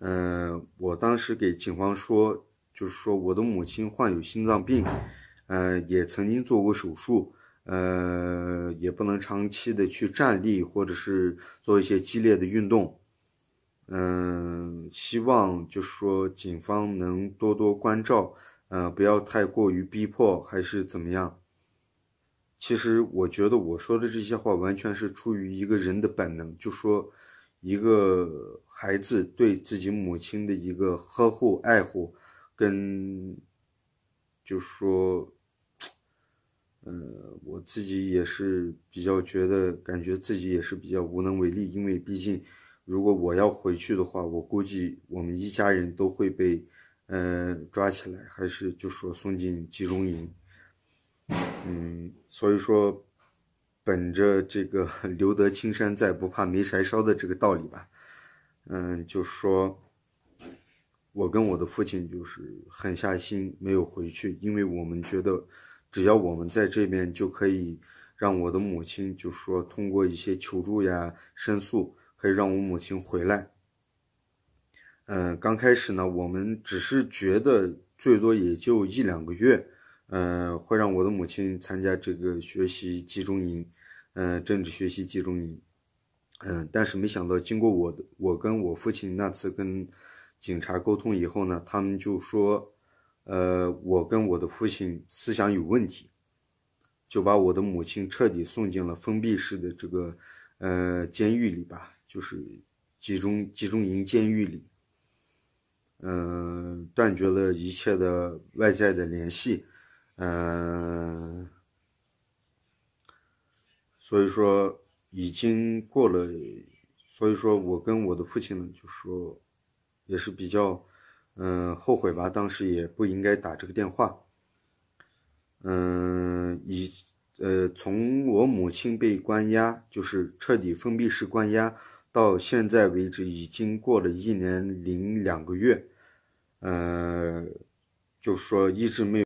嗯，我当时给警方说，就是说我的母亲患有心脏病，呃，也曾经做过手术，呃，也不能长期的去站立或者是做一些激烈的运动，嗯，希望就是说警方能多多关照，呃，不要太过于逼迫还是怎么样。其实我觉得我说的这些话完全是出于一个人的本能，就说。一个孩子对自己母亲的一个呵护、爱护，跟就是说，呃，我自己也是比较觉得，感觉自己也是比较无能为力，因为毕竟，如果我要回去的话，我估计我们一家人都会被，呃，抓起来，还是就说送进集中营，嗯，所以说。本着这个 “留得青山在，不怕没柴烧”的这个道理吧，嗯，就说，我跟我的父亲就是狠下心，没有回去，因为我们觉得，只要我们在这边，就可以让我的母亲，就是说，通过一些求助呀、申诉，可以让我母亲回来。嗯，刚开始呢，我们只是觉得最多也就一两个月，呃，会让我的母亲参加这个学习集中营。嗯，政治学习集中营。嗯，但是没想到，经过我我跟我父亲那次跟警察沟通以后呢，他们就说，呃，我跟我的父亲思想有问题，就把我的母亲彻底送进了封闭式的这个呃监狱里吧，就是集中集中营监狱里。嗯，断绝了一切的外在的联系。嗯。所以说，已经过了。所以说，我跟我的父亲呢，就说，也是比较，嗯，后悔吧，当时也不应该打这个电话。嗯，以，呃，从我母亲被关押，就是彻底封闭式关押，到现在为止，已经过了一年零两个月。呃，就说，一直没。